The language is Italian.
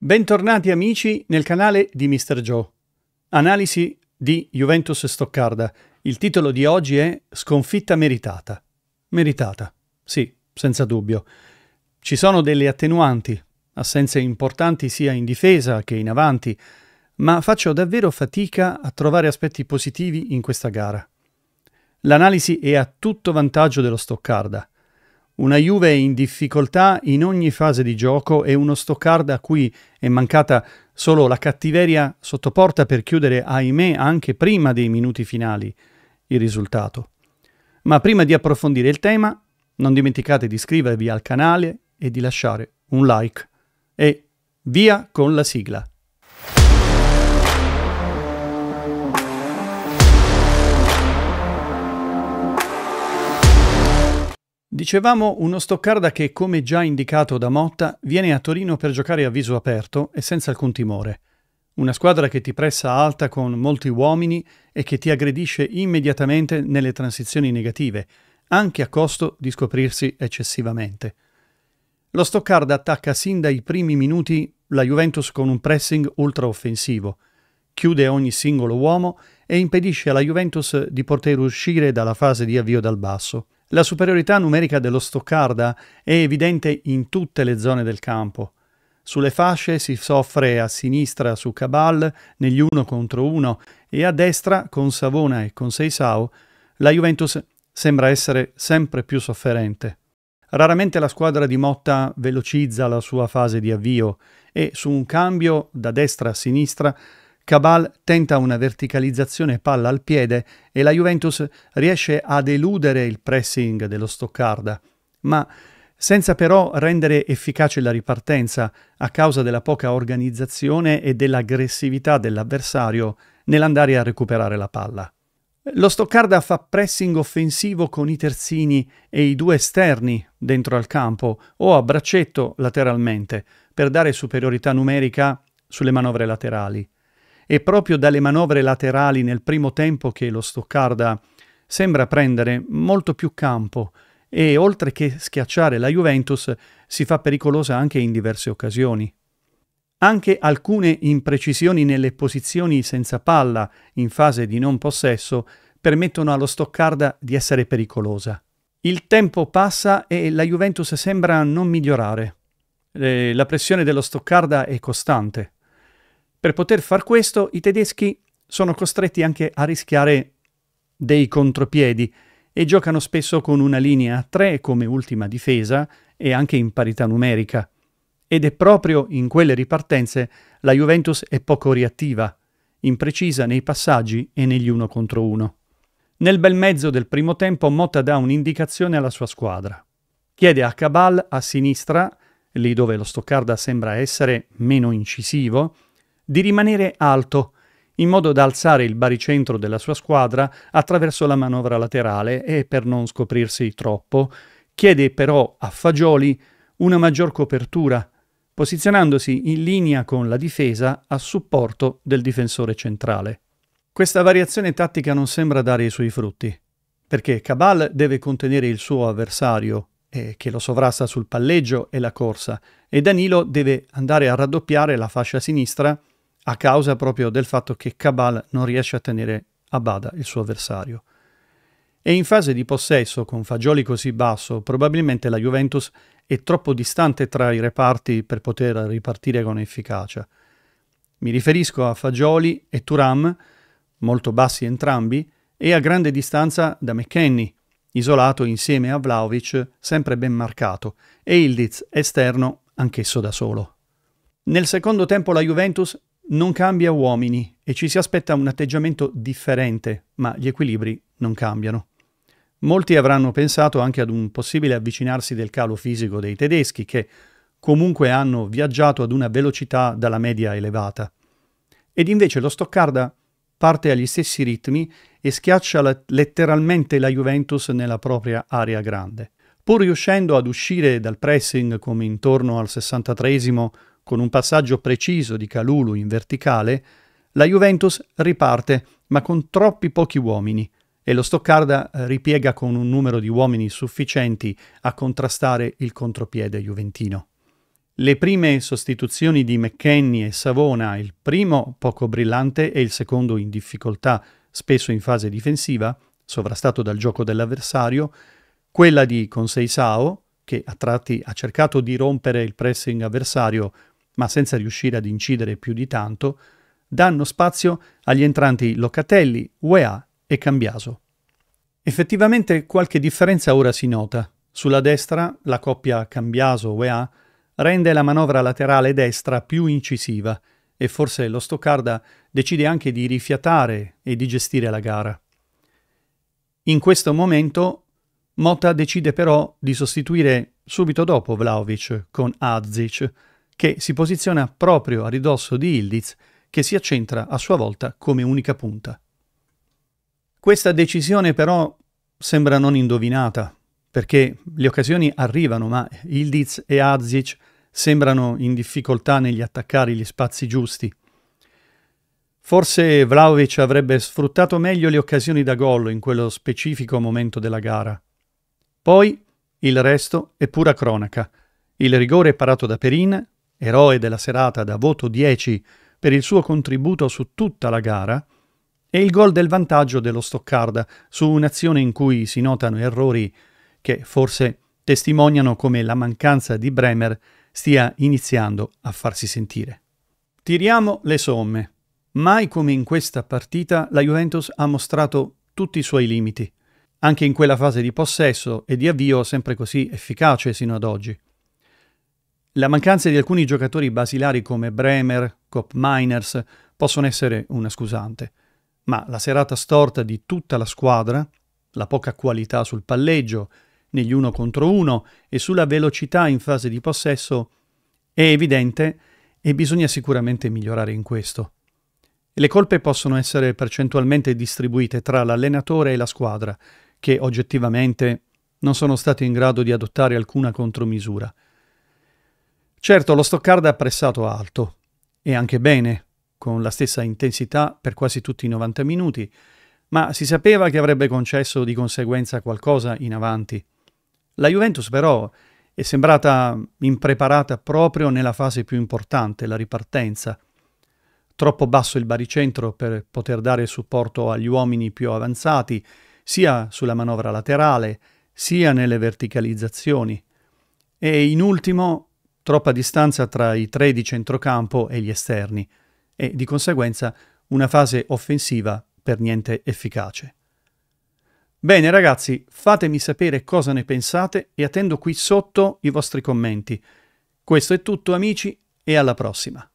Bentornati amici nel canale di Mr. Joe. Analisi di Juventus Stoccarda. Il titolo di oggi è Sconfitta meritata. Meritata, sì, senza dubbio. Ci sono delle attenuanti, assenze importanti sia in difesa che in avanti, ma faccio davvero fatica a trovare aspetti positivi in questa gara. L'analisi è a tutto vantaggio dello Stoccarda. Una Juve in difficoltà in ogni fase di gioco e uno Stoccarda a cui è mancata solo la cattiveria sottoporta per chiudere, ahimè, anche prima dei minuti finali il risultato. Ma prima di approfondire il tema, non dimenticate di iscrivervi al canale e di lasciare un like. E via con la sigla! Dicevamo uno Stoccarda che, come già indicato da Motta, viene a Torino per giocare a viso aperto e senza alcun timore. Una squadra che ti pressa alta con molti uomini e che ti aggredisce immediatamente nelle transizioni negative, anche a costo di scoprirsi eccessivamente. Lo Stoccarda attacca sin dai primi minuti la Juventus con un pressing ultra offensivo, chiude ogni singolo uomo e impedisce alla Juventus di poter uscire dalla fase di avvio dal basso. La superiorità numerica dello Stoccarda è evidente in tutte le zone del campo. Sulle fasce si soffre a sinistra su Cabal negli uno contro uno e a destra con Savona e con Seisau la Juventus sembra essere sempre più sofferente. Raramente la squadra di Motta velocizza la sua fase di avvio e su un cambio da destra a sinistra Cabal tenta una verticalizzazione palla al piede e la Juventus riesce ad eludere il pressing dello Stoccarda, ma senza però rendere efficace la ripartenza a causa della poca organizzazione e dell'aggressività dell'avversario nell'andare a recuperare la palla. Lo Stoccarda fa pressing offensivo con i terzini e i due esterni dentro al campo o a braccetto lateralmente per dare superiorità numerica sulle manovre laterali. È proprio dalle manovre laterali nel primo tempo che lo Stoccarda sembra prendere molto più campo e oltre che schiacciare la Juventus si fa pericolosa anche in diverse occasioni. Anche alcune imprecisioni nelle posizioni senza palla in fase di non possesso permettono allo Stoccarda di essere pericolosa. Il tempo passa e la Juventus sembra non migliorare. Eh, la pressione dello Stoccarda è costante. Per poter far questo i tedeschi sono costretti anche a rischiare dei contropiedi e giocano spesso con una linea a tre come ultima difesa e anche in parità numerica. Ed è proprio in quelle ripartenze la Juventus è poco reattiva, imprecisa nei passaggi e negli uno contro uno. Nel bel mezzo del primo tempo Motta dà un'indicazione alla sua squadra. Chiede a Cabal a sinistra, lì dove lo Stoccarda sembra essere meno incisivo, di rimanere alto, in modo da alzare il baricentro della sua squadra attraverso la manovra laterale e per non scoprirsi troppo, chiede però a Fagioli una maggior copertura, posizionandosi in linea con la difesa a supporto del difensore centrale. Questa variazione tattica non sembra dare i suoi frutti, perché Cabal deve contenere il suo avversario, eh, che lo sovrasta sul palleggio e la corsa, e Danilo deve andare a raddoppiare la fascia sinistra a causa proprio del fatto che Cabal non riesce a tenere a bada il suo avversario. E in fase di possesso, con Fagioli così basso, probabilmente la Juventus è troppo distante tra i reparti per poter ripartire con efficacia. Mi riferisco a Fagioli e Turam, molto bassi entrambi, e a grande distanza da McKenny, isolato insieme a Vlaovic, sempre ben marcato, e Ildiz esterno, anch'esso da solo. Nel secondo tempo la Juventus non cambia uomini e ci si aspetta un atteggiamento differente, ma gli equilibri non cambiano. Molti avranno pensato anche ad un possibile avvicinarsi del calo fisico dei tedeschi, che comunque hanno viaggiato ad una velocità dalla media elevata. Ed invece lo Stoccarda parte agli stessi ritmi e schiaccia la, letteralmente la Juventus nella propria area grande. Pur riuscendo ad uscire dal pressing come intorno al 63 con un passaggio preciso di Calulu in verticale, la Juventus riparte, ma con troppi pochi uomini, e lo Stoccarda eh, ripiega con un numero di uomini sufficienti a contrastare il contropiede juventino. Le prime sostituzioni di McKenny e Savona, il primo poco brillante e il secondo in difficoltà, spesso in fase difensiva, sovrastato dal gioco dell'avversario, quella di Conseisao, che a tratti ha cercato di rompere il pressing avversario ma senza riuscire ad incidere più di tanto, danno spazio agli entranti Locatelli, UEA e Cambiaso. Effettivamente qualche differenza ora si nota. Sulla destra la coppia Cambiaso-UEA rende la manovra laterale destra più incisiva e forse lo Stoccarda decide anche di rifiatare e di gestire la gara. In questo momento Motta decide però di sostituire subito dopo Vlaovic con Adzic, che si posiziona proprio a ridosso di Ildiz, che si accentra a sua volta come unica punta. Questa decisione però sembra non indovinata, perché le occasioni arrivano, ma Ildiz e Azic sembrano in difficoltà negli attaccare gli spazi giusti. Forse Vlaovic avrebbe sfruttato meglio le occasioni da gol in quello specifico momento della gara. Poi il resto è pura cronaca. Il rigore parato da Perin, eroe della serata da voto 10 per il suo contributo su tutta la gara, e il gol del vantaggio dello Stoccarda su un'azione in cui si notano errori che forse testimoniano come la mancanza di Bremer stia iniziando a farsi sentire. Tiriamo le somme. Mai come in questa partita la Juventus ha mostrato tutti i suoi limiti, anche in quella fase di possesso e di avvio sempre così efficace sino ad oggi. La mancanza di alcuni giocatori basilari come Bremer, Cop Miners possono essere una scusante, ma la serata storta di tutta la squadra, la poca qualità sul palleggio, negli uno contro uno e sulla velocità in fase di possesso è evidente e bisogna sicuramente migliorare in questo. Le colpe possono essere percentualmente distribuite tra l'allenatore e la squadra, che oggettivamente non sono stati in grado di adottare alcuna contromisura. Certo, lo Stoccarda ha pressato alto, e anche bene, con la stessa intensità per quasi tutti i 90 minuti, ma si sapeva che avrebbe concesso di conseguenza qualcosa in avanti. La Juventus però è sembrata impreparata proprio nella fase più importante, la ripartenza. Troppo basso il baricentro per poter dare supporto agli uomini più avanzati, sia sulla manovra laterale, sia nelle verticalizzazioni. E in ultimo troppa distanza tra i tre di centrocampo e gli esterni e di conseguenza una fase offensiva per niente efficace. Bene ragazzi, fatemi sapere cosa ne pensate e attendo qui sotto i vostri commenti. Questo è tutto amici e alla prossima.